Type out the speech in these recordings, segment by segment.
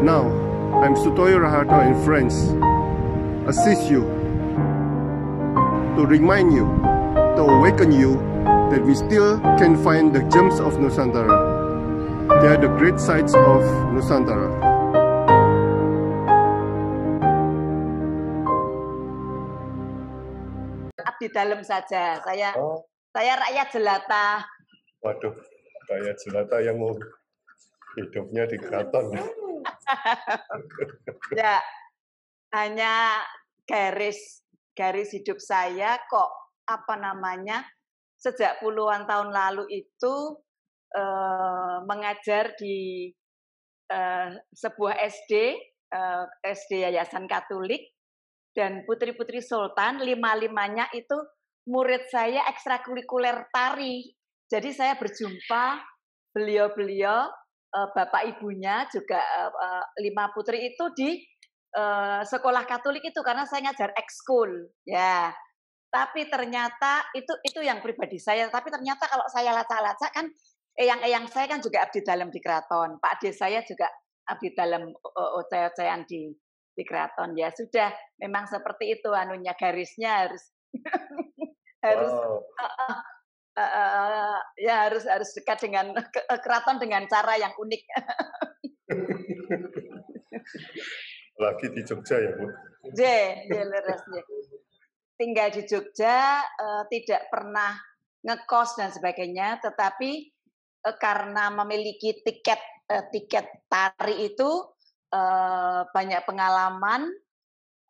Now, I'm Sutoyo Rahato and friends assist you to remind you, to awaken you that we still can find the gems of Nusantara. They are the great sites of Nusantara. di dalam saja. Saya oh. saya rakyat jelata. Waduh, rakyat jelata yang mau hidupnya di keraton ya, hanya garis garis hidup saya kok apa namanya sejak puluhan tahun lalu itu eh, mengajar di eh, sebuah SD eh, SD Yayasan Katolik dan putri-putri Sultan lima-limanya itu murid saya ekstrakurikuler tari jadi saya berjumpa beliau-beliau Eh, bapak ibunya juga eh, eh, lima putri itu di sekolah Katolik itu karena saya ngajar ekskul ya. Tapi ternyata itu itu yang pribadi saya. Tapi ternyata kalau saya lacak laca kan eyang-eyang saya kan juga abdi dalam di keraton. Pak de saya juga abdi dalam ocehan di di keraton ya sudah memang seperti itu anunya garisnya harus harus uh, ya harus harus dekat dengan keraton dengan cara yang unik. Lagi di Jogja ya bu? J, iya, iya. Tinggal di Jogja, uh, tidak pernah ngekos dan sebagainya, tetapi uh, karena memiliki tiket uh, tiket tari itu uh, banyak pengalaman.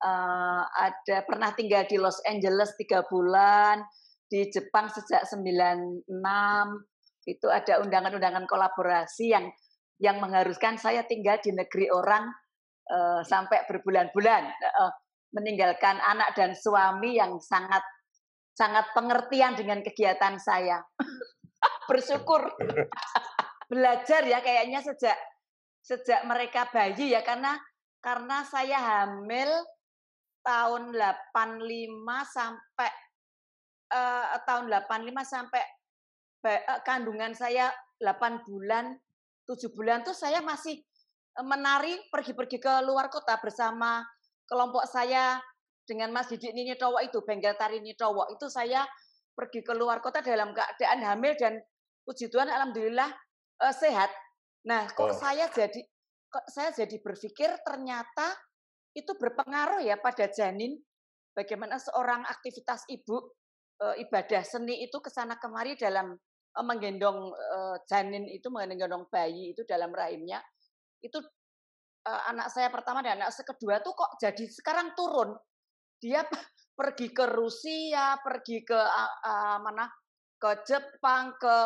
Uh, ada pernah tinggal di Los Angeles tiga bulan, di Jepang sejak 96 itu ada undangan-undangan kolaborasi yang yang mengharuskan saya tinggal di negeri orang uh, sampai berbulan-bulan uh, meninggalkan anak dan suami yang sangat sangat pengertian dengan kegiatan saya. Bersyukur. Belajar ya kayaknya sejak sejak mereka bayi ya karena karena saya hamil tahun 85 sampai uh, tahun 85 sampai eh, kandungan saya 8 bulan, 7 bulan tuh saya masih eh, menari pergi-pergi ke luar kota bersama kelompok saya dengan Mas Didik Nini Towo itu, Bengkel Tari Nini Towo itu saya pergi ke luar kota dalam keadaan hamil dan puji Tuhan alhamdulillah uh, sehat. Nah, kok oh. saya jadi kok saya jadi berpikir ternyata itu berpengaruh ya pada janin bagaimana seorang aktivitas ibu Eh, ibadah seni itu kesana kemari dalam eh, menggendong eh, janin itu menggendong bayi itu dalam rahimnya itu anak saya pertama dan anak saya kedua tuh kok jadi sekarang turun dia pergi ke Rusia pergi ke mana ke Jepang ke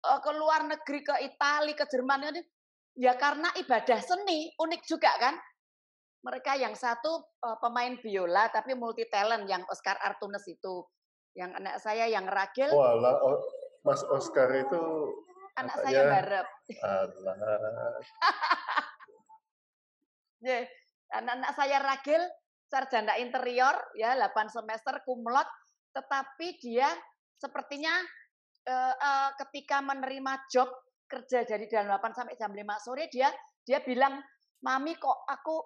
ke luar negeri ke Italia ke Jerman ya karena ibadah seni unik juga kan mereka yang satu pemain biola tapi multi talent yang Oscar Artunes itu yang anak saya yang ragil. Walah, oh, Mas Oscar itu anak saya barep. Ya? Anak. anak-anak saya ragil, sarjana interior ya 8 semester kumlot, tetapi dia sepertinya uh, uh, ketika menerima job kerja dari jam 8 sampai jam 5 sore dia dia bilang, "Mami kok aku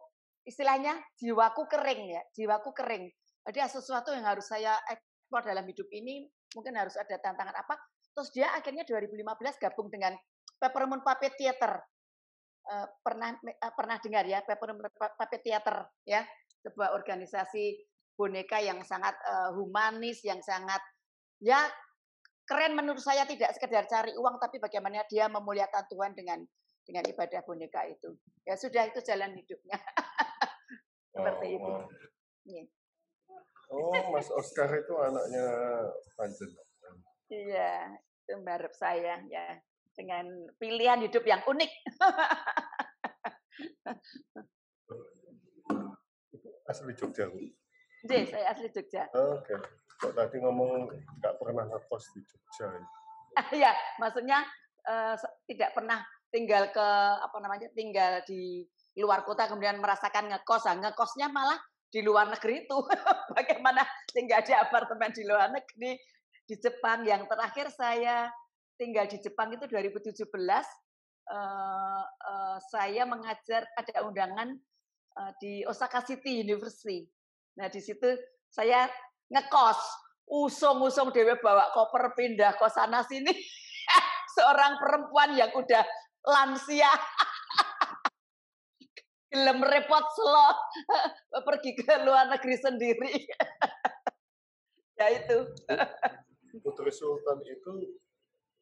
istilahnya jiwaku kering ya, jiwaku kering." Jadi ada sesuatu yang harus saya explore dalam hidup ini mungkin harus ada tantangan apa. Terus dia akhirnya 2015 gabung dengan Peppermint Puppet Theater. Uh, pernah uh, pernah dengar ya Peppermint Puppet Theater ya, sebuah organisasi boneka yang sangat uh, humanis, yang sangat ya keren menurut saya tidak sekedar cari uang tapi bagaimana dia memuliakan Tuhan dengan dengan ibadah boneka itu. Ya sudah itu jalan hidupnya. Seperti oh, itu. Wow. Yeah. Iya. Oh, Mas Oscar itu anaknya Panjen. Iya, itu mbarep saya ya dengan pilihan hidup yang unik. asli Jogja. Iya, saya asli Jogja. Oke. Okay. Kok tadi ngomong nggak pernah ngekos di Jogja. Ah, iya, maksudnya uh, tidak pernah tinggal ke apa namanya tinggal di luar kota kemudian merasakan ngekos. Nah, ngekosnya malah di luar negeri itu bagaimana tinggal di apartemen di luar negeri di Jepang yang terakhir saya tinggal di Jepang itu 2017 Uh, uh, saya mengajar ada undangan uh, di Osaka City University. Nah di situ saya ngekos, usung-usung dewe bawa koper pindah ke sana sini. Seorang perempuan yang udah lansia gelem repot selo pergi ke luar negeri sendiri. ya itu. Putri Sultan itu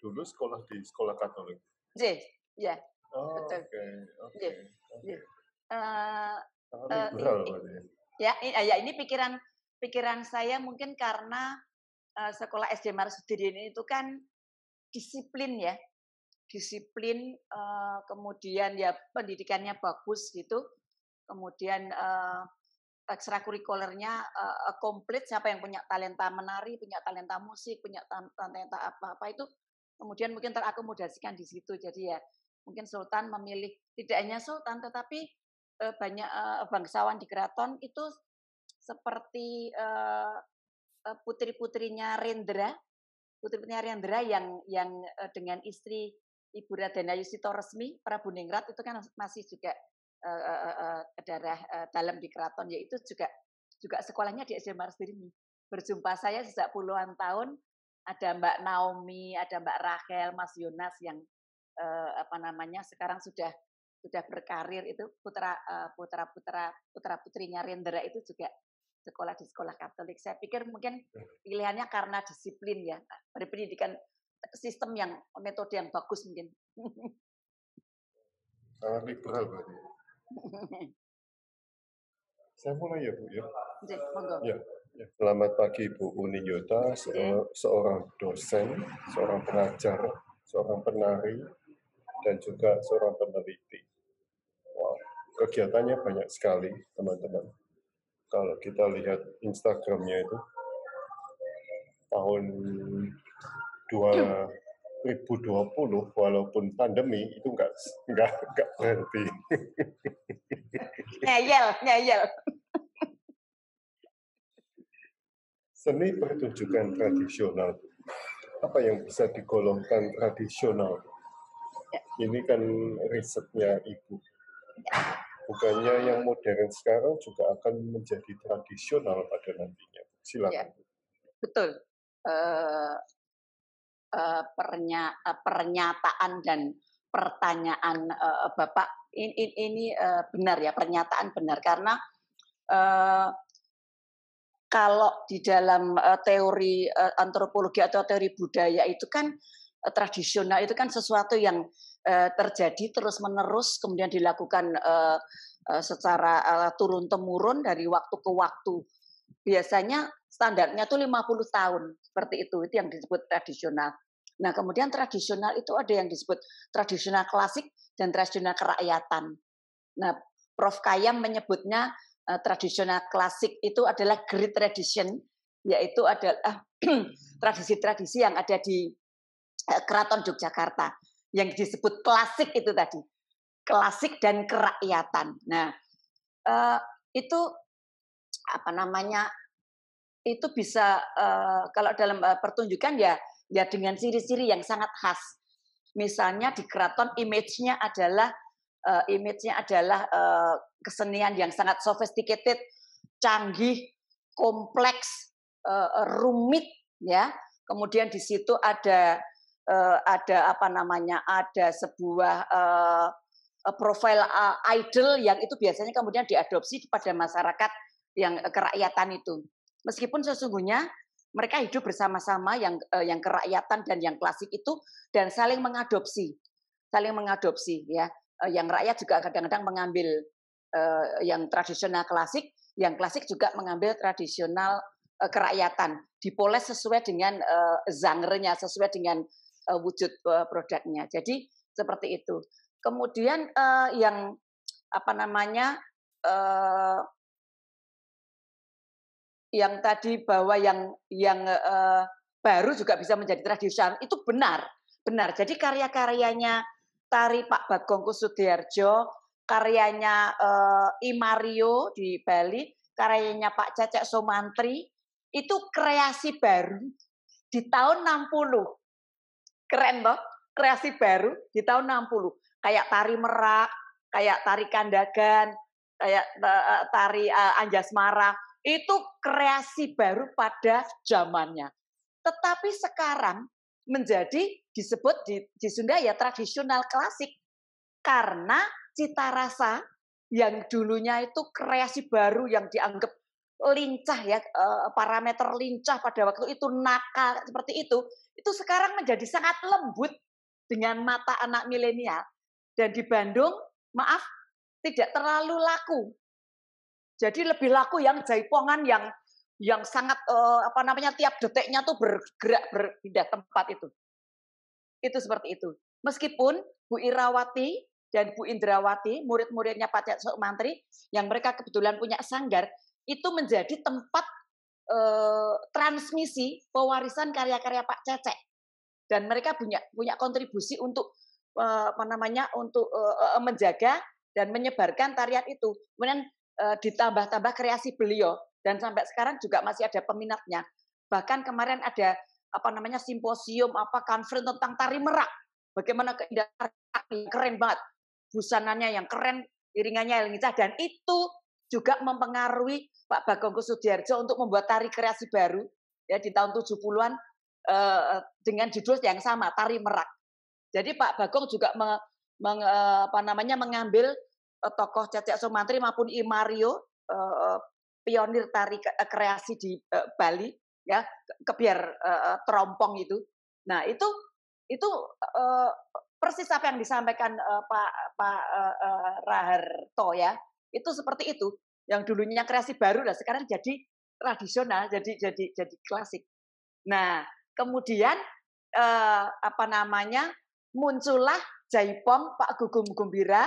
dulu sekolah di sekolah Katolik. Iya, ya. Oh, Oke, oke. Eh, eh, ya, ini, ya, eh, ya ini pikiran pikiran saya mungkin karena uh, sekolah SD Marsudirin itu kan disiplin ya, disiplin, uh, kemudian ya pendidikannya bagus gitu, kemudian uh, ekstrakurikulernya uh, komplit, siapa yang punya talenta menari, punya talenta musik, punya talenta apa-apa itu, kemudian mungkin terakomodasikan di situ. Jadi ya mungkin Sultan memilih tidak hanya Sultan, tetapi uh, banyak uh, bangsawan di keraton itu seperti uh, putri-putrinya Rendra, putri-putrinya Rendra yang yang dengan istri Ibu Raden Yusito resmi Prabu Ningrat itu kan masih juga uh, eh, uh, eh, eh, darah uh, dalam di keraton yaitu juga juga sekolahnya di SMA Marsdirmi. Berjumpa saya sejak puluhan tahun ada Mbak Naomi, ada Mbak Rachel, Mas Yonas yang uh, apa namanya sekarang sudah sudah berkarir itu putra uh, putra putra putra putrinya Rendra itu juga sekolah di sekolah Katolik. Saya pikir mungkin iya. pilihannya karena disiplin ya berpendidikan sistem yang metode yang bagus mungkin. Sangat liberal berarti. Saya mulai ya Bu ya. Ya. ya. Selamat pagi Bu Uni Yota, seorang dosen, seorang pengajar, seorang penari, dan juga seorang peneliti. Wow, kegiatannya banyak sekali teman-teman. Kalau kita lihat Instagramnya itu tahun 2020 walaupun pandemi itu nggak nggak nggak berhenti. Nyayel, nyayel. Seni pertunjukan tradisional. Apa yang bisa digolongkan tradisional? Ya. Ini kan risetnya Ibu. Ya. Bukannya yang modern sekarang juga akan menjadi tradisional pada nantinya. Silakan. Ya, betul. Uh, Eh, pernya, eh, pernyataan dan pertanyaan uh, Bapak ini, ini, ini uh, benar ya pernyataan benar karena uh, kalau di dalam uh, teori uh, antropologi atau teori budaya itu kan uh, tradisional itu kan sesuatu yang uh, terjadi terus menerus kemudian dilakukan uh, uh, secara uh, turun temurun dari waktu ke waktu biasanya standarnya itu 50 tahun seperti itu itu yang disebut tradisional. Nah, kemudian tradisional itu ada yang disebut tradisional klasik dan tradisional kerakyatan. Nah, Prof Kayam menyebutnya uh, tradisional klasik itu adalah great tradition, yaitu adalah tradisi-tradisi yang ada di eh, Keraton Yogyakarta yang disebut klasik itu tadi. Klasik dan kerakyatan. Nah, uh, itu apa namanya itu bisa eh, kalau dalam eh, pertunjukan ya ya dengan siri-siri yang sangat khas. Misalnya di keraton image-nya adalah uh, image-nya adalah kesenian yang sangat sophisticated, canggih, kompleks, rumit ya. Kemudian di situ ada ada apa namanya? ada sebuah profil idol yang itu biasanya kemudian diadopsi pada masyarakat yang kerakyatan itu. Meskipun sesungguhnya mereka hidup bersama-sama yang eh, yang kerakyatan dan yang klasik itu dan saling mengadopsi, saling mengadopsi ya. Eh, yang rakyat juga kadang-kadang mengambil eh, yang tradisional klasik, yang klasik juga mengambil tradisional kerakyatan, dipoles sesuai dengan zangernya, sesuai dengan wujud produknya. Jadi seperti itu. Kemudian yang apa namanya yang tadi bahwa yang yang uh, baru juga bisa menjadi tradisional itu benar benar jadi karya-karyanya tari Pak Bagongku Sudiarjo karyanya uh, Imario di Bali karyanya Pak Cacek Somantri itu kreasi baru di tahun 60 keren toh kreasi baru di tahun 60 kayak tari merak kayak tari kandagan kayak eh, tari uh, Anjasmara itu kreasi baru pada zamannya. Tetapi sekarang menjadi disebut di, di Sunda ya tradisional klasik karena cita rasa yang dulunya itu kreasi baru yang dianggap lincah ya eh, parameter lincah pada waktu itu nakal seperti itu itu sekarang menjadi sangat lembut dengan mata anak milenial dan di Bandung maaf tidak terlalu laku jadi lebih laku yang jaipongan yang yang sangat uh, apa namanya tiap detiknya tuh bergerak berpindah tempat itu. Itu seperti itu. Meskipun Bu Irawati dan Bu Indrawati, murid-muridnya Pak Cak Mantri yang mereka kebetulan punya sanggar, itu menjadi tempat e, transmisi pewarisan karya-karya Pak Cecek. Dan mereka punya punya kontribusi untuk e, apa namanya untuk e, menjaga dan menyebarkan tarian itu. Kemudian Eh, ditambah-tambah kreasi beliau dan sampai sekarang juga masih ada peminatnya. Bahkan kemarin ada apa namanya simposium apa konferensi tentang tari merak. Bagaimana keindahan keren banget. Busananya yang keren, iringannya yang lincah dan itu juga mempengaruhi Pak Bagong Sudiarjo untuk membuat tari kreasi baru ya di tahun 70-an eh, dengan judul yang sama tari merak. Jadi Pak Bagong juga me, me, eh, apa namanya mengambil tokoh Cecek Sumantri maupun Imario uh, pionir tari eh, kreasi di uh, Bali ya kebiar uh, terompong itu. Nah, itu itu uh, persis apa yang disampaikan uh, Pak Pak uh, uh, Raharto ya. Itu seperti itu. Yang dulunya kreasi baru dan sekarang jadi tradisional, jadi jadi jadi klasik. Nah, kemudian uh, apa namanya? muncullah Jaipong Pak Gugum Gumbira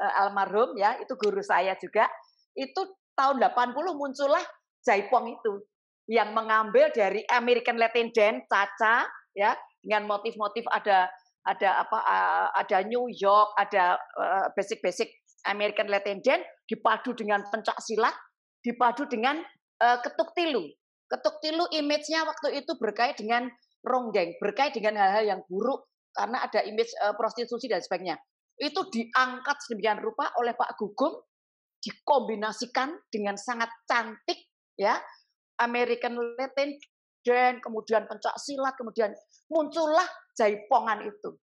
uh, almarhum ya, itu guru saya juga, itu tahun 80 muncullah jaipong itu yang mengambil dari American Latin Dance Caca ya dengan motif-motif ada ada apa eh, ada New York, ada eh, basic-basic American Latin Dance dipadu dengan pencak silat, dipadu dengan uh, ketuk tilu. Ketuk tilu image-nya waktu itu berkait dengan ronggeng, berkait dengan hal-hal yang buruk karena ada image prostitusi dan sebagainya itu diangkat sedemikian rupa oleh Pak Gugum dikombinasikan dengan sangat cantik ya American Latin dan kemudian pencak silat kemudian muncullah jaipongan itu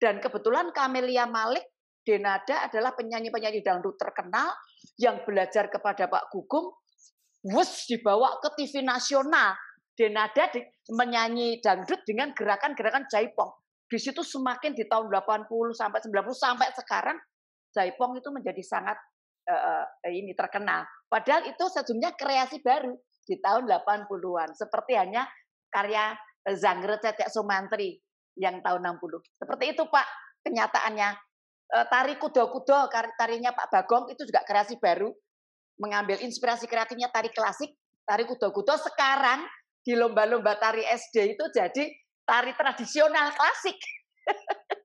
dan kebetulan Kamelia Malik Denada adalah penyanyi-penyanyi dangdut terkenal yang belajar kepada Pak Gugum wus dibawa ke TV nasional Denada menyanyi dangdut dengan gerakan-gerakan jaipong di situ semakin di tahun 80 sampai 90 sampai sekarang jaipong itu menjadi sangat uh, ini terkenal. Padahal itu sejumlah kreasi baru di tahun 80-an. Seperti hanya karya eh, Zangre Cetek Sumantri yang tahun 60. Seperti itu Pak kenyataannya. tari kudo-kudo, tarinya Pak Bagong itu juga kreasi baru. Mengambil inspirasi kreatifnya tari klasik, tari kudo-kudo sekarang di lomba-lomba tari SD itu jadi tari tradisional klasik.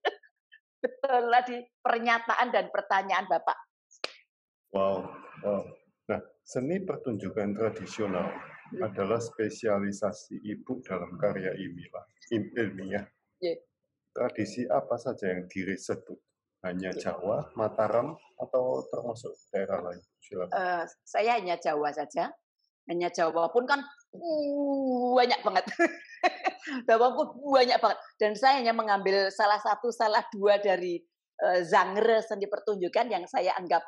Betul tadi pernyataan dan pertanyaan Bapak. Wow, wow. Nah, seni pertunjukan tradisional hmm. adalah spesialisasi Ibu dalam karya ilmiah. Yeah. Tradisi apa saja yang diriset, Hanya yeah. Jawa, Mataram, atau termasuk daerah lain? Uh, saya hanya Jawa saja. Hanya Jawa pun kan uh, banyak banget. bawangku banyak banget dan saya hanya mengambil salah satu salah dua dari uh, genre seni pertunjukan yang saya anggap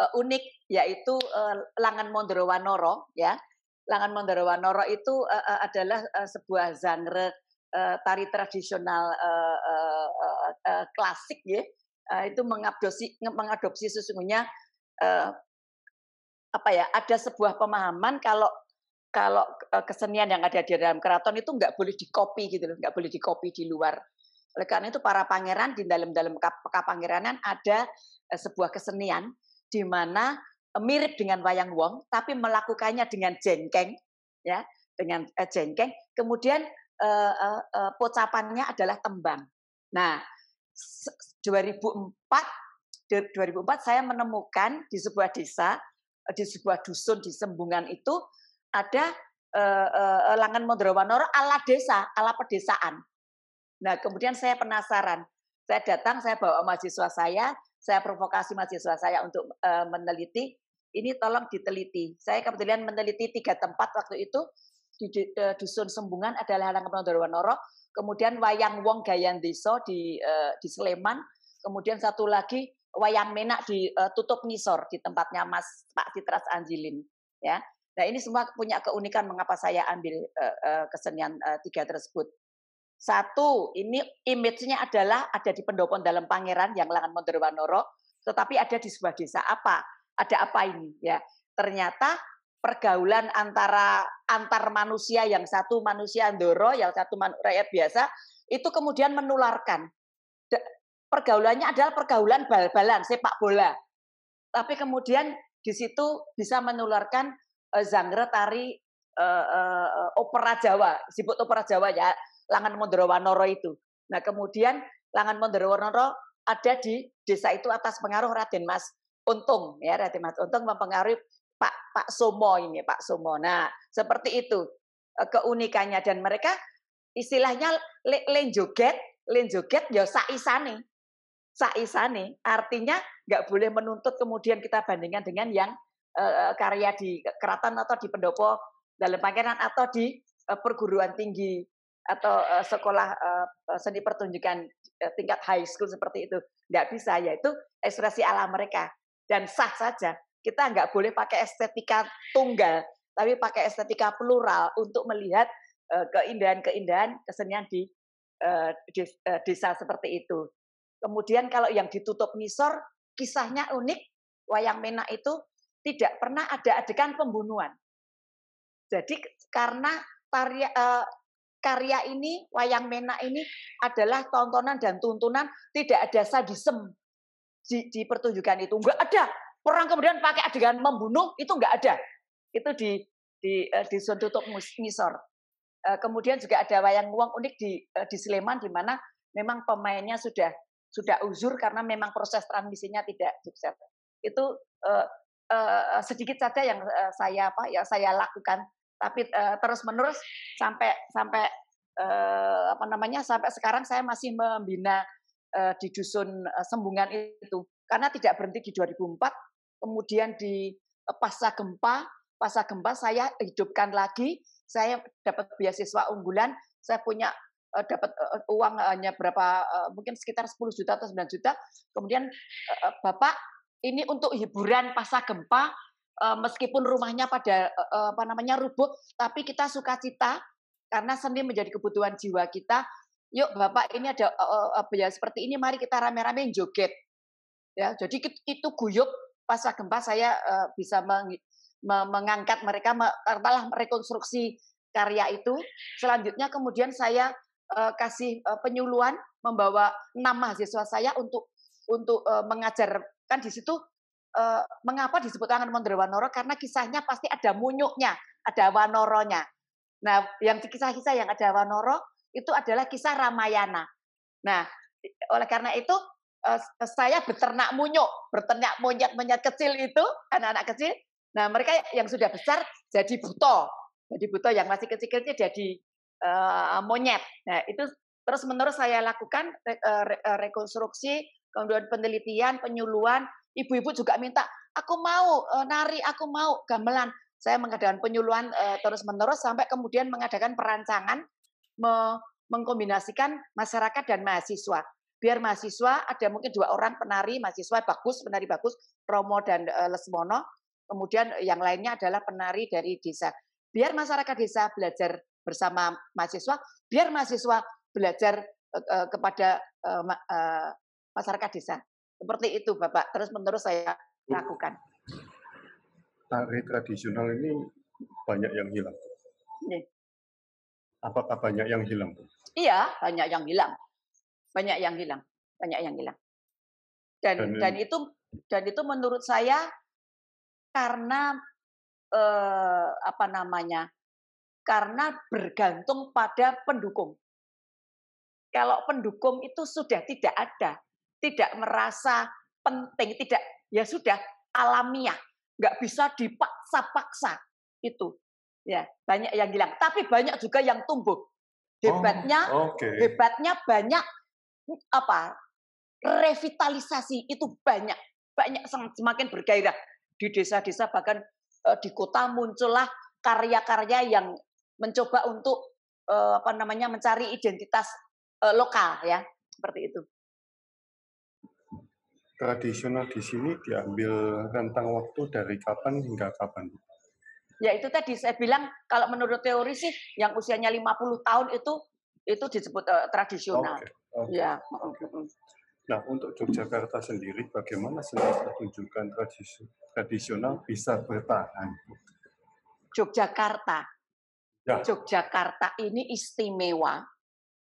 uh, unik yaitu uh, Langan mondrowanoro ya Langan mondrowanoro itu uh, uh, adalah uh, sebuah genre uh, tari tradisional uh, uh, uh, uh, klasik ya uh, itu mengadopsi mengadopsi sesungguhnya uh, apa ya ada sebuah pemahaman kalau kalau eh, kesenian yang ada di dalam keraton itu nggak boleh dikopi gitu loh, nggak boleh dikopi di luar. Oleh karena itu para pangeran di dalam-dalam kepangeranan ada eh, sebuah kesenian di mana eh, mirip dengan wayang wong tapi melakukannya dengan jengkeng ya, dengan jengkeng. Kemudian eh, eh, pocapannya adalah tembang. Nah, 2004 2004 saya menemukan di sebuah desa di sebuah dusun di Sembungan itu ada eh, eh, eh Langan Mondrowanoro ala desa, ala pedesaan. Nah, kemudian saya penasaran. Saya datang, saya bawa mahasiswa saya, saya provokasi mahasiswa saya untuk eh, meneliti. Ini tolong diteliti. Saya kebetulan meneliti tiga tempat waktu itu di eh, dusun Sembungan adalah Langan Mondrowanoro, kemudian Wayang Wong Gayan Deso di eh, di Sleman, kemudian satu lagi Wayang Menak di uh, eh, Tutup Ngisor di tempatnya Mas Pak Citras Anjilin, ya. Nah ini semua punya keunikan mengapa saya ambil eh, eh, kesenian eh, tiga tersebut. Satu, ini image-nya adalah ada di pendopo dalam pangeran yang langan Mondorwanoro, tetapi ada di sebuah desa. Apa? Ada apa ini? Ya, ternyata pergaulan antara antar manusia yang satu manusia Andoro yang satu rakyat biasa, itu kemudian menularkan. Pergaulannya adalah pergaulan bal-balan, sepak bola. Tapi kemudian di situ bisa menularkan Eh, genre tari uh, uh, opera Jawa, disebut opera Jawa ya, Langan Mondrowanoro itu. Nah, kemudian Langan Mondrowanoro ada di desa itu atas pengaruh Raden Mas Untung ya, Raden Mas Untung mempengaruhi Pak Pak Somo ini, Pak Somo. Nah, seperti itu keunikannya dan mereka istilahnya lenjoget lenjoget ya saisane. Saisane artinya nggak boleh menuntut kemudian kita bandingkan dengan yang Eh, eh, karya di keraton atau di pendopo dalam pangeran atau di eh, perguruan tinggi atau sekolah seni pertunjukan tingkat high school seperti itu nggak bisa yaitu ekspresi alam mereka dan sah saja kita nggak boleh pakai estetika tunggal tapi pakai estetika plural untuk melihat keindahan-keindahan kesenian di desa seperti itu kemudian kalau yang ditutup misor kisahnya unik wayang mena itu tidak pernah ada adegan pembunuhan. Jadi karena karya, uh, eh, karya ini wayang mena ini adalah tontonan dan tuntunan tidak ada sadism di, di pertunjukan itu Enggak ada perang kemudian pakai adegan membunuh itu enggak ada itu di di uh, eh, di Suntutup Misor. Uh, eh, kemudian juga ada wayang uang unik di uh, di Sleman di mana memang pemainnya sudah sudah uzur karena memang proses transmisinya tidak sukses. Itu Eh, eh, sedikit saja yang eh, saya apa ya saya lakukan tapi terus menerus sampai sampai apa namanya sampai sekarang saya masih membina di dusun Sembungan itu karena tidak berhenti di 2004 kemudian di pasca gempa pasca gempa saya hidupkan lagi saya dapat beasiswa unggulan saya punya dapat uang hanya berapa mungkin sekitar 10 juta atau 9 juta kemudian bapak ini untuk hiburan pasca gempa eh, meskipun rumahnya pada eh, eh, apa namanya rubuh tapi kita suka cita karena seni menjadi kebutuhan jiwa kita yuk bapak ini ada ya seperti ini mari kita rame-rame joget ya jadi itu guyup pasca gempa saya bisa mengangkat mereka telah merekonstruksi karya itu selanjutnya kemudian saya kasih penyuluhan membawa nama siswa saya untuk untuk mengajar Kan di situ eh, mengapa disebut tangan Angan Wanoro karena kisahnya pasti ada munyuknya, ada wanoronya. Nah, yang kisah-kisah yang ada wanoro itu adalah kisah Ramayana. Nah, oleh karena itu eh, saya beternak munyuk, beternak monyet-monyet kecil itu anak-anak kecil. Nah, mereka yang sudah besar jadi buto. Jadi buto yang masih kecil-kecil jadi eh, monyet. Nah, itu terus menerus saya lakukan eh, eh, rekonstruksi kemudian penelitian, penyuluhan, ibu-ibu juga minta, aku mau eh, nari, aku mau gamelan. Saya mengadakan penyuluhan eh, terus-menerus sampai kemudian mengadakan perancangan mengkombinasikan masyarakat dan mahasiswa. Biar mahasiswa ada mungkin dua orang penari, mahasiswa bagus, penari bagus, Romo dan eh, Lesmono. Kemudian yang lainnya adalah penari dari desa. Biar masyarakat desa belajar bersama mahasiswa, biar mahasiswa belajar kepada masyarakat desa. Seperti itu Bapak, terus menerus saya lakukan. Tari tradisional ini banyak yang hilang. Iya. Apakah banyak yang hilang? Iya, banyak yang hilang. Banyak yang hilang, banyak yang hilang. Dan dan, dan itu dan itu menurut saya karena eh, apa namanya? Karena bergantung pada pendukung. Kalau pendukung itu sudah tidak ada, tidak merasa penting, tidak ya sudah alamiah, nggak bisa dipaksa-paksa itu. Ya, banyak yang hilang, tapi banyak juga yang tumbuh. Hebatnya, oh, okay. hebatnya banyak apa? Revitalisasi itu banyak, banyak semakin bergairah di desa-desa bahkan e, di kota muncullah karya-karya yang mencoba untuk e, apa namanya mencari identitas e, lokal ya seperti itu tradisional di sini diambil rentang waktu dari kapan hingga kapan? Ya itu tadi saya bilang kalau menurut teori sih yang usianya 50 tahun itu itu disebut uh, tradisional. Okay. Okay. Ya. Nah, untuk Yogyakarta sendiri bagaimana seni pertunjukan tradisional bisa bertahan? Yogyakarta. Ya. Yogyakarta ini istimewa.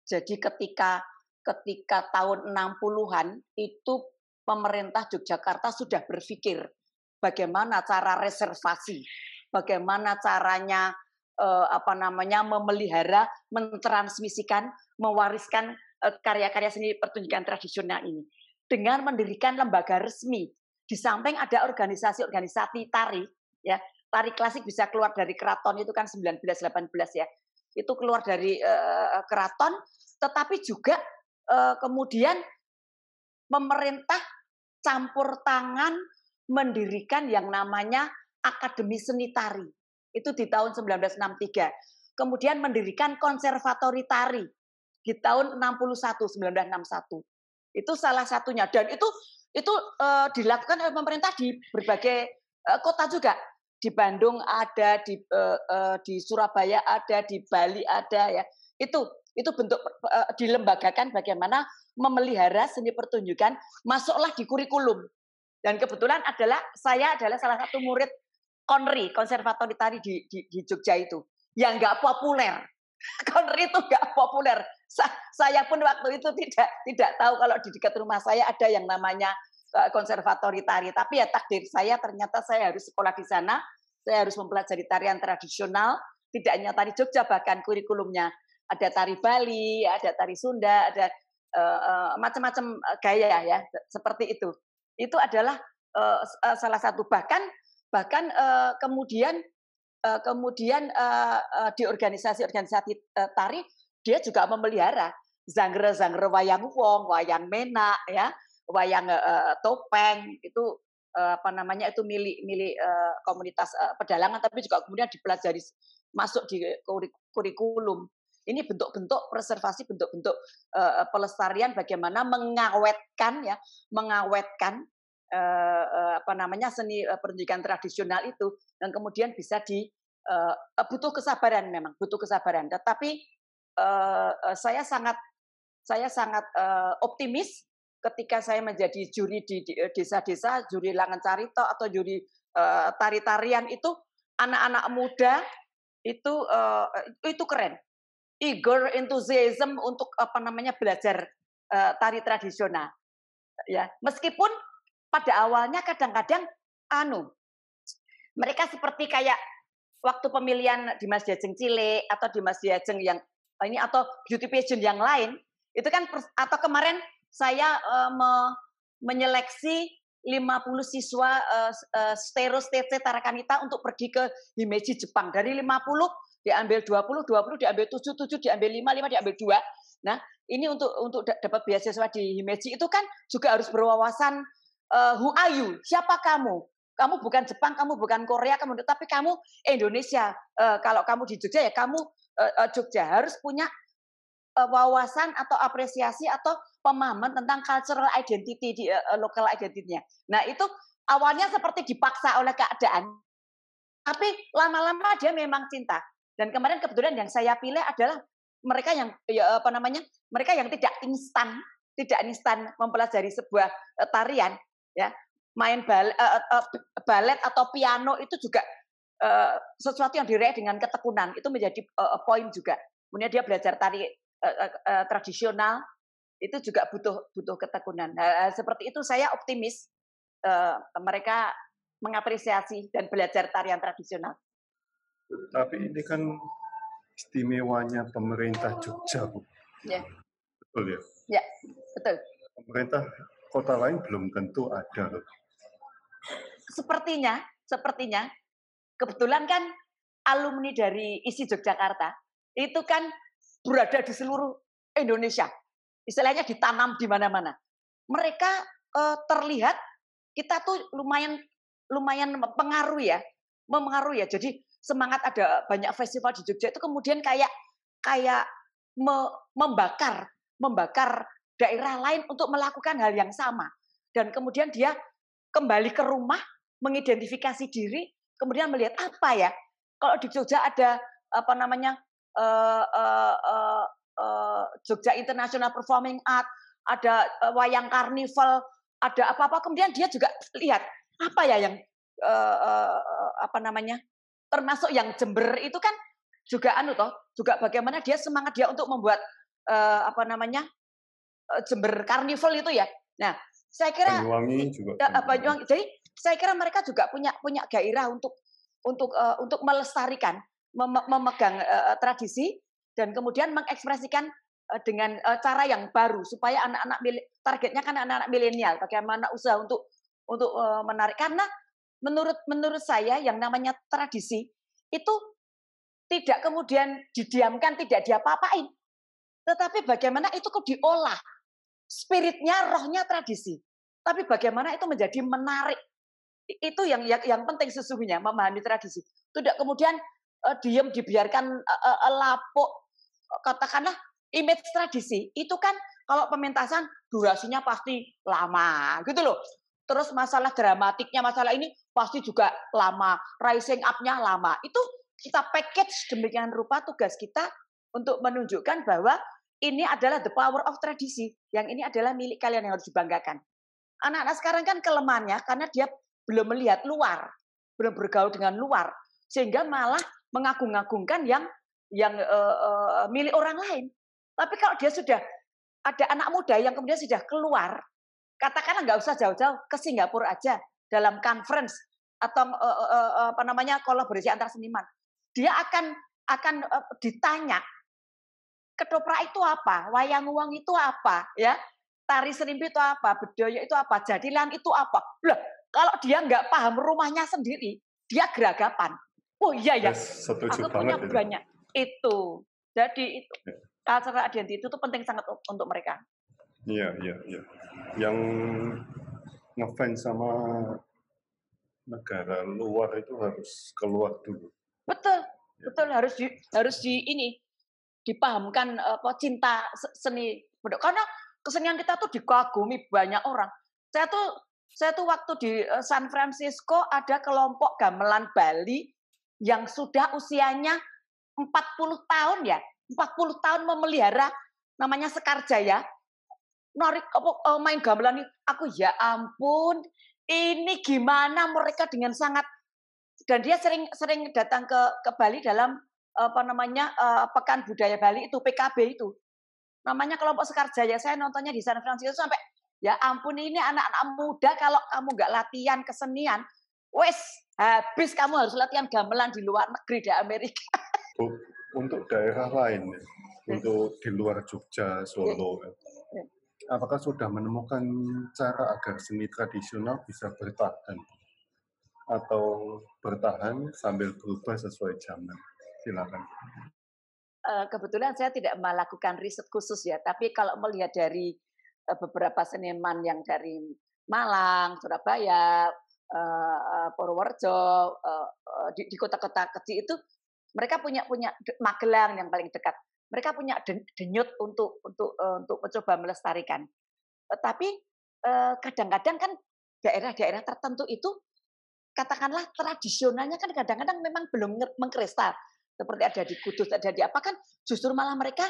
Jadi ketika ketika tahun 60-an itu pemerintah Yogyakarta sudah berpikir bagaimana cara reservasi, bagaimana caranya eh, apa namanya memelihara, mentransmisikan, mewariskan eh, karya-karya seni pertunjukan tradisional ini dengan mendirikan lembaga resmi. Di samping ada organisasi-organisasi tari, ya tari klasik bisa keluar dari keraton itu kan 1918 ya, itu keluar dari uh, keraton, tetapi juga uh, kemudian pemerintah campur tangan mendirikan yang namanya Akademi Seni Tari. Itu di tahun 1963. Kemudian mendirikan Konservatori Tari di tahun 61 1961. Itu salah satunya dan itu itu uh, dilakukan oleh pemerintah di berbagai uh, kota juga. Di Bandung ada, di uh, di Surabaya ada, di Bali ada ya. Itu itu bentuk uh, dilembagakan bagaimana memelihara seni pertunjukan masuklah di kurikulum dan kebetulan adalah saya adalah salah satu murid konri konservatori tari di, di, di Jogja itu yang nggak populer konri itu nggak populer Sa saya pun waktu itu tidak tidak tahu kalau di dekat rumah saya ada yang namanya uh, konservatori tari tapi ya takdir saya ternyata saya harus sekolah di sana saya harus mempelajari tarian tradisional tidak hanya tari Jogja bahkan kurikulumnya ada tari Bali, ada tari Sunda, ada uh, macam-macam eh, gaya ya seperti itu. Itu adalah uh, salah satu bahkan bahkan uh, kemudian uh, kemudian uh, uh, di organisasi-organisasi uh, tari dia juga memelihara zangre-zangre wayang wong, wayang mena ya, wayang uh, topeng itu apa namanya itu milik milik komunitas pedalangan tapi juga kemudian dipelajari masuk di kurikulum ini bentuk-bentuk preservasi, bentuk-bentuk uh, pelestarian bagaimana mengawetkan ya, mengawetkan uh, uh, apa namanya seni uh, pertunjukan tradisional itu dan kemudian bisa di uh, butuh kesabaran memang, butuh kesabaran. Tetapi uh, uh, saya sangat saya sangat uh, optimis ketika saya menjadi juri di desa-desa, juri langan carito atau juri uh, tari-tarian itu anak-anak muda itu uh, itu keren eager enthusiasm untuk apa namanya belajar uh, tari tradisional ya meskipun pada awalnya kadang-kadang anu mereka seperti kayak waktu pemilihan di Mas Jajeng Cile atau di Mas Jajeng yang eh, ini atau beauty pageant yang lain itu kan atau kemarin saya uh, me, menyeleksi 50 siswa uh, uh, stereo Tarakanita untuk pergi ke Himeji Jepang dari 50 diambil 20, 20 diambil 7, 7 diambil 5, 5 diambil 2. Nah, ini untuk untuk dapat beasiswa di Himeji itu kan juga harus berwawasan uh, who are you? Siapa kamu? Kamu bukan Jepang, kamu bukan Korea, kamu tapi kamu Indonesia. Uh, kalau kamu di Jogja ya kamu uh, Jogja harus punya wawasan atau apresiasi atau pemahaman tentang cultural identity di uh, local identity-nya. Nah, itu awalnya seperti dipaksa oleh keadaan tapi lama-lama dia memang cinta. Dan kemarin kebetulan yang saya pilih adalah mereka yang ya, apa namanya? mereka yang tidak instan, tidak instan mempelajari sebuah e, tarian ya. Main bal, uh, uh, balet atau piano itu juga uh, sesuatu yang diraih dengan ketekunan, itu menjadi uh, poin juga. Kemudian dia belajar tari uh, tradisional itu juga butuh butuh ketekunan. Nah, seperti itu saya optimis uh, mereka mengapresiasi dan belajar tarian tradisional. Tapi ini kan istimewanya pemerintah Jogja, Bu. Ya. Betul ya? Ya, betul. Pemerintah kota lain belum tentu ada loh. Sepertinya, sepertinya. Kebetulan kan alumni dari isi Yogyakarta itu kan berada di seluruh Indonesia. Istilahnya ditanam di mana-mana. Mereka eh, terlihat kita tuh lumayan lumayan pengaruh ya, mempengaruhi ya. ya. Jadi semangat ada banyak festival di Jogja itu kemudian kayak kayak me, membakar membakar daerah lain untuk melakukan hal yang sama dan kemudian dia kembali ke rumah mengidentifikasi diri kemudian melihat apa ya kalau di Jogja ada apa namanya uh, uh, uh, uh, Jogja International Performing Art ada wayang karnival ada apa-apa kemudian dia juga lihat apa ya yang uh, uh, apa namanya termasuk yang jember itu kan juga anu toh juga bagaimana dia semangat dia untuk membuat uh, apa namanya uh, jember carnival itu ya nah saya kira juga uh, Banyuwangi. jadi saya kira mereka juga punya punya gairah untuk untuk uh, untuk melestarikan mem memegang uh, tradisi dan kemudian mengekspresikan dengan cara yang baru supaya anak-anak targetnya kan anak-anak milenial bagaimana usaha untuk untuk menarik karena menurut menurut saya yang namanya tradisi itu tidak kemudian didiamkan, tidak diapa-apain. Tetapi bagaimana itu kok diolah. Spiritnya, rohnya tradisi. Tapi bagaimana itu menjadi menarik. Itu yang yang, yang penting sesungguhnya, memahami tradisi. Tidak kemudian uh, eh, diam, dibiarkan uh, uh, lapuk. Katakanlah image tradisi. Itu kan kalau pementasan durasinya pasti lama gitu loh terus masalah dramatiknya masalah ini pasti juga lama, rising up-nya lama. Itu kita package demikian rupa tugas kita untuk menunjukkan bahwa ini adalah the power of tradisi, yang ini adalah milik kalian yang harus dibanggakan. Anak-anak sekarang kan kelemahannya karena dia belum melihat luar, belum bergaul dengan luar, sehingga malah mengagung-agungkan yang yang uh, uh, milik orang lain. Tapi kalau dia sudah ada anak muda yang kemudian sudah keluar katakanlah nggak usah jauh-jauh ke Singapura aja dalam conference atau uh, uh, uh, apa namanya kolaborasi antar seniman. Dia akan akan uh, ditanya ketoprak itu apa, wayang uang itu apa, ya tari serimpi itu apa, bedoyo itu apa, jadilan itu apa. Loh, kalau dia nggak paham rumahnya sendiri, dia geragapan. Oh iya ya, yes, aku punya banyak. Itu. Jadi itu. Ya. Cultural identity itu penting sangat untuk mereka. Iya, iya, iya. Yang ngefans sama negara luar itu harus keluar dulu. Betul, ya. betul harus di, harus di ini dipahamkan apa cinta seni karena kesenian kita tuh dikagumi banyak orang. Saya tuh saya tuh waktu di eh, San Francisco ada kelompok gamelan Bali yang sudah usianya 40 tahun ya, 40 tahun memelihara namanya Sekar Jaya narik apa eh, main gamelan itu aku ya ampun ini gimana mereka dengan sangat dan dia sering sering datang ke ke Bali dalam apa namanya eh, pekan budaya Bali itu PKB itu namanya kelompok Jaya saya nontonnya di San Francisco sampai ya ampun ini anak-anak muda kalau kamu nggak latihan kesenian wes habis kamu harus latihan gamelan di luar negeri di Amerika oh, untuk daerah lain untuk di luar Jogja Solo ya? apakah sudah menemukan cara agar seni tradisional bisa bertahan atau bertahan sambil berubah sesuai zaman? Silakan. Eh, kebetulan saya tidak melakukan riset khusus ya, tapi kalau melihat dari eh, beberapa seniman yang dari Malang, Surabaya, eh, Purworejo, di kota-kota kecil itu mereka punya punya Magelang yang paling dekat mereka punya denyut untuk untuk eh, untuk mencoba melestarikan. Tetapi eh, kadang-kadang kan daerah-daerah tertentu itu katakanlah tradisionalnya kan kadang-kadang memang belum mengkristal seperti ada di Kudus ada di apa kan justru malah mereka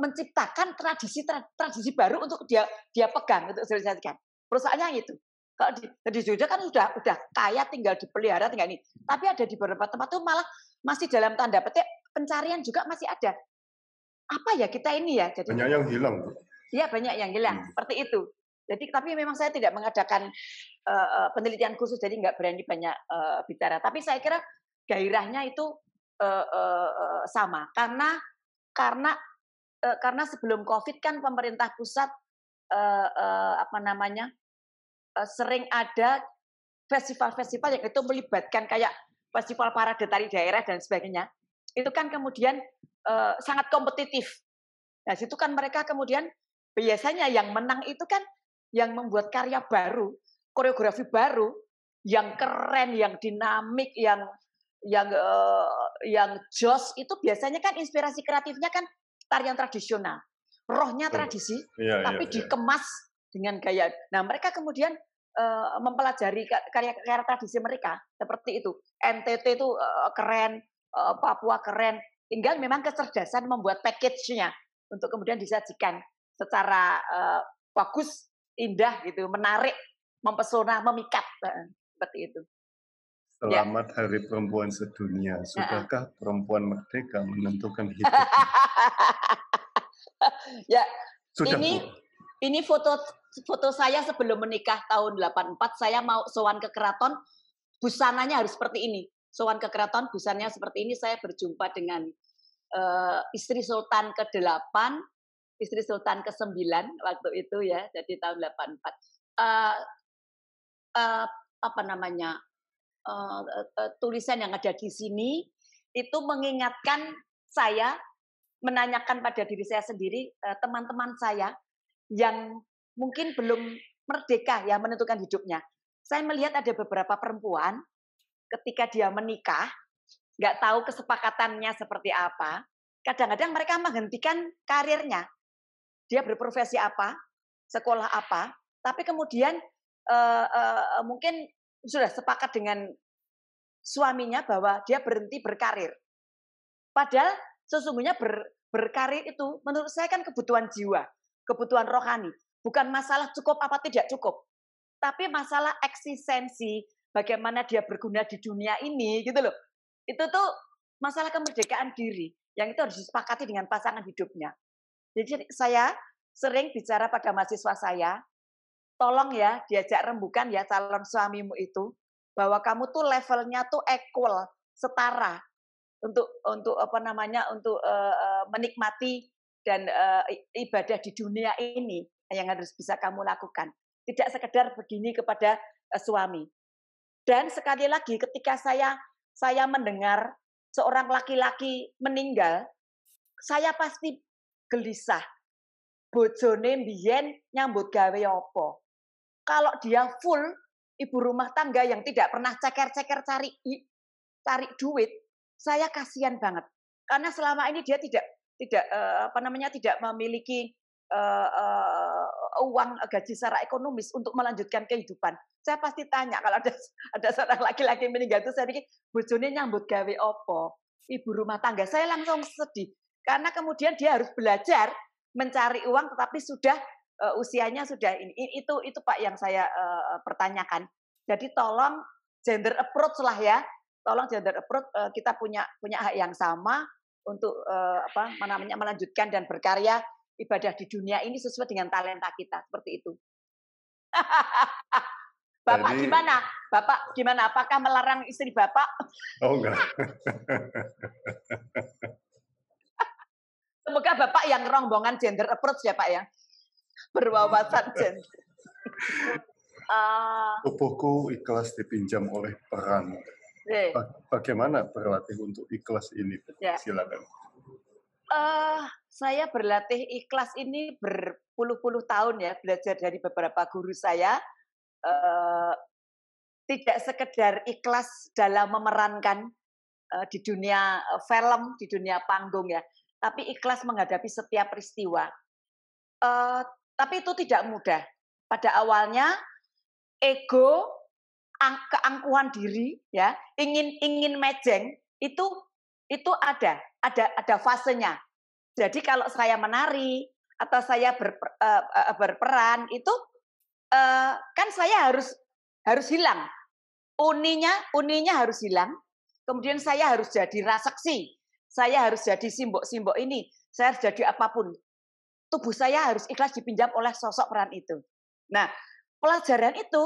menciptakan tradisi tradisi baru untuk dia dia pegang untuk sosialisasikan perusahaannya itu kalau di, di Jogja kan sudah udah kaya tinggal dipelihara tinggal ini tapi ada di beberapa tempat tuh malah masih dalam tanda petik pencarian juga masih ada apa ya kita ini ya jadi banyak yang hilang ya banyak yang hilang hmm. seperti itu jadi tapi memang saya tidak mengadakan uh, penelitian khusus jadi nggak berani banyak uh, bicara tapi saya kira gairahnya itu uh, uh, sama karena karena uh, karena sebelum covid kan pemerintah pusat uh, uh, apa namanya uh, sering ada festival-festival yang itu melibatkan kayak festival para tari daerah dan sebagainya itu kan kemudian Eh, sangat kompetitif. Nah, situ kan mereka kemudian biasanya yang menang itu kan yang membuat karya baru, koreografi baru yang keren, yang dinamik, yang yang uh, yang jos itu biasanya kan inspirasi kreatifnya kan tarian tradisional. Rohnya tradisi, iya, iya, tapi iya. dikemas dengan gaya. Nah, mereka kemudian uh, mempelajari karya-karya tradisi mereka seperti itu. NTT itu uh, keren, uh, Papua keren, Tinggal memang kecerdasan membuat package-nya untuk kemudian disajikan secara uh, bagus, indah gitu, menarik, mempesona, memikat seperti itu. Ya. Selamat ya. Hari Perempuan Sedunia. Sudahkah perempuan merdeka menentukan hidup? ya, Sudah, ini Bu. ini foto foto saya sebelum menikah tahun 84 saya mau sowan ke keraton busananya harus seperti ini sowan ke keraton busannya seperti ini saya berjumpa dengan uh, istri Sultan ke-8, istri Sultan ke-9 waktu itu ya, jadi tahun 84. Uh, uh, apa namanya? Uh, uh, tulisan yang ada di sini itu mengingatkan saya menanyakan pada diri saya sendiri, teman-teman uh, saya yang mungkin belum merdeka ya menentukan hidupnya. Saya melihat ada beberapa perempuan ketika dia menikah nggak tahu kesepakatannya seperti apa. Kadang-kadang mereka menghentikan karirnya. Dia berprofesi apa, sekolah apa, tapi kemudian uh, uh, mungkin sudah sepakat dengan suaminya bahwa dia berhenti berkarir. Padahal sesungguhnya ber, berkarir itu menurut saya kan kebutuhan jiwa, kebutuhan rohani, bukan masalah cukup apa tidak cukup. Tapi masalah eksistensi, bagaimana dia berguna di dunia ini gitu loh. Itu tuh masalah kemerdekaan diri yang itu harus disepakati dengan pasangan hidupnya. Jadi saya sering bicara pada mahasiswa saya, tolong ya diajak rembukan ya calon suamimu itu bahwa kamu tuh levelnya tuh equal, setara untuk untuk apa namanya untuk uh, menikmati dan uh, ibadah di dunia ini yang harus bisa kamu lakukan. Tidak sekedar begini kepada uh, suami. Dan sekali lagi ketika saya saya mendengar seorang laki-laki meninggal, saya pasti gelisah. Bojone mbiyen nyambut gawe apa? Kalau dia full ibu rumah tangga yang tidak pernah ceker-ceker cari cari duit, saya kasihan banget. Karena selama ini dia tidak tidak eh, apa namanya tidak memiliki eh, eh, uang eh, gaji secara ekonomis untuk melanjutkan kehidupan. Saya pasti tanya kalau ada ada seorang laki-laki meninggal itu saya pikir bojone nyambut gawe opo? Ibu rumah tangga. Saya langsung sedih karena kemudian dia harus belajar mencari uang tetapi sudah uh, usianya sudah ini. Itu itu Pak yang saya uh, pertanyakan. Jadi tolong gender approach lah ya. Tolong gender approach uh, kita punya punya hak yang sama untuk uh, apa namanya melanjutkan dan berkarya ibadah di dunia ini sesuai dengan talenta kita seperti itu. Bapak Jadi, gimana? Bapak gimana? Apakah melarang istri Bapak? Oh enggak. Semoga Bapak yang rombongan gender approach ya Pak ya. Berwawasan gender. Tubuhku ah. ikhlas dipinjam oleh peran. Iya. Bagaimana berlatih untuk ikhlas ini? Ya. Silakan. Uh, saya berlatih ikhlas ini berpuluh-puluh tahun ya belajar dari beberapa guru saya eh, tidak sekedar ikhlas dalam memerankan eh, di dunia eh, film di dunia panggung ya tapi ikhlas menghadapi setiap peristiwa tapi itu tidak mudah pada awalnya ego keangkuhan diri ya ingin ingin mejeng itu itu ada ada ada fasenya jadi kalau saya menari atau saya ber, uh, eh, uh, eh, berperan itu uh, kan saya harus harus hilang uninya uninya harus hilang. Kemudian saya harus jadi rasaksi, saya harus jadi simbok-simbok ini, saya harus jadi apapun. Tubuh saya harus ikhlas dipinjam oleh sosok peran itu. Nah, pelajaran itu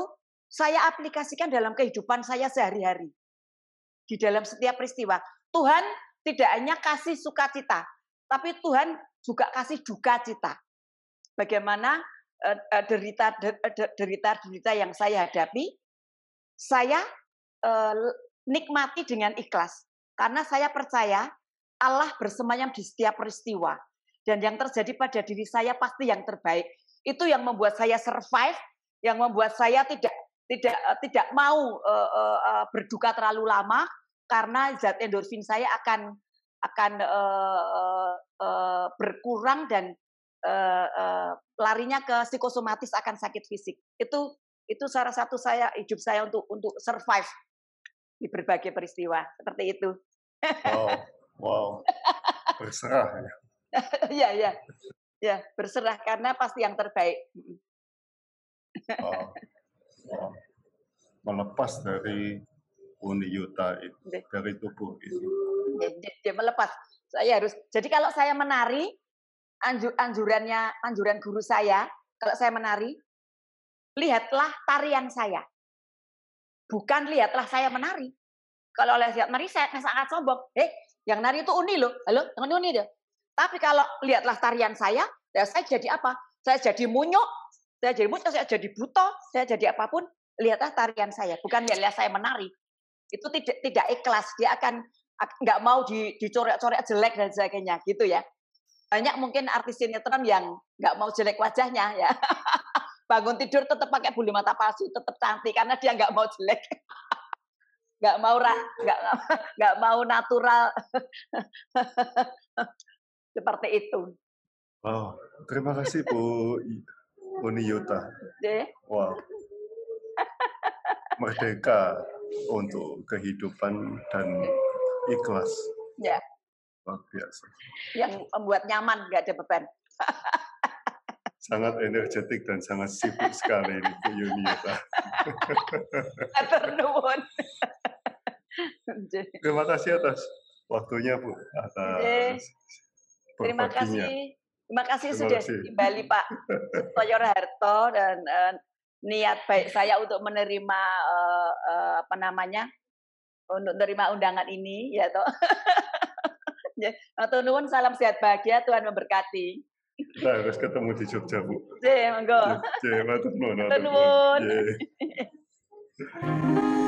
saya aplikasikan dalam kehidupan saya sehari-hari. Di dalam setiap peristiwa, Tuhan tidak hanya kasih sukacita, tapi Tuhan juga kasih duka cita. Bagaimana eh, eh, derita eh, derita derita yang saya hadapi, saya nikmati dengan ikhlas karena saya percaya Allah bersemayam di setiap peristiwa dan yang terjadi pada diri saya pasti yang terbaik. Itu yang membuat saya survive, yang membuat saya tidak tidak tidak mau berduka terlalu lama karena zat endorfin saya akan akan uh, uh, berkurang dan uh, uh, larinya ke psikosomatis akan sakit fisik. Itu itu salah satu saya hidup saya untuk untuk survive di berbagai peristiwa seperti itu. Wow, wow, berserah ya. ya ya ya berserah karena pasti yang terbaik. Wow. wow. Melepas dari uniyuta itu dari tubuh itu. Dia, dia melepas. Saya harus. Jadi kalau saya menari, anju, anjurannya anjuran guru saya, kalau saya menari, lihatlah tarian saya. Bukan lihatlah saya menari. Kalau oleh lihat menari saya sangat sombong. Eh, yang nari itu uni loh. Halo, dengan uni deh. Tapi kalau lihatlah tarian saya, ya saya jadi apa? Saya jadi munyok, saya jadi munyok, saya jadi buto, saya jadi apapun. Lihatlah tarian saya, bukan lihatlah saya menari itu tidak tidak ikhlas dia akan nggak mau di, dicoret-coret jelek dan sebagainya gitu ya banyak mungkin artis sinetron yang nggak mau jelek wajahnya ya bangun tidur tetap pakai bulu mata palsu tetap cantik karena dia nggak mau jelek nggak mau rah nggak nggak mau natural seperti itu wow terima kasih bu Uni Yuta wow merdeka untuk kehidupan dan ikhlas. Ya. Luar biasa. Yang membuat nyaman, nggak ada beban. sangat energetik dan sangat sibuk sekali ini Bu Yuni Terima kasih atas waktunya Bu. Atas Terima kasih. Terima kasih Terima sudah kembali Pak Toyor Harto dan eh, niat baik saya untuk menerima uh, uh, apa namanya untuk menerima undangan ini ya toh. atau ya, nuwun salam sehat bahagia Tuhan memberkati. nah, harus ketemu di Jogja Bu. Nggih, monggo. Nggih, matur nuwun. nuwun.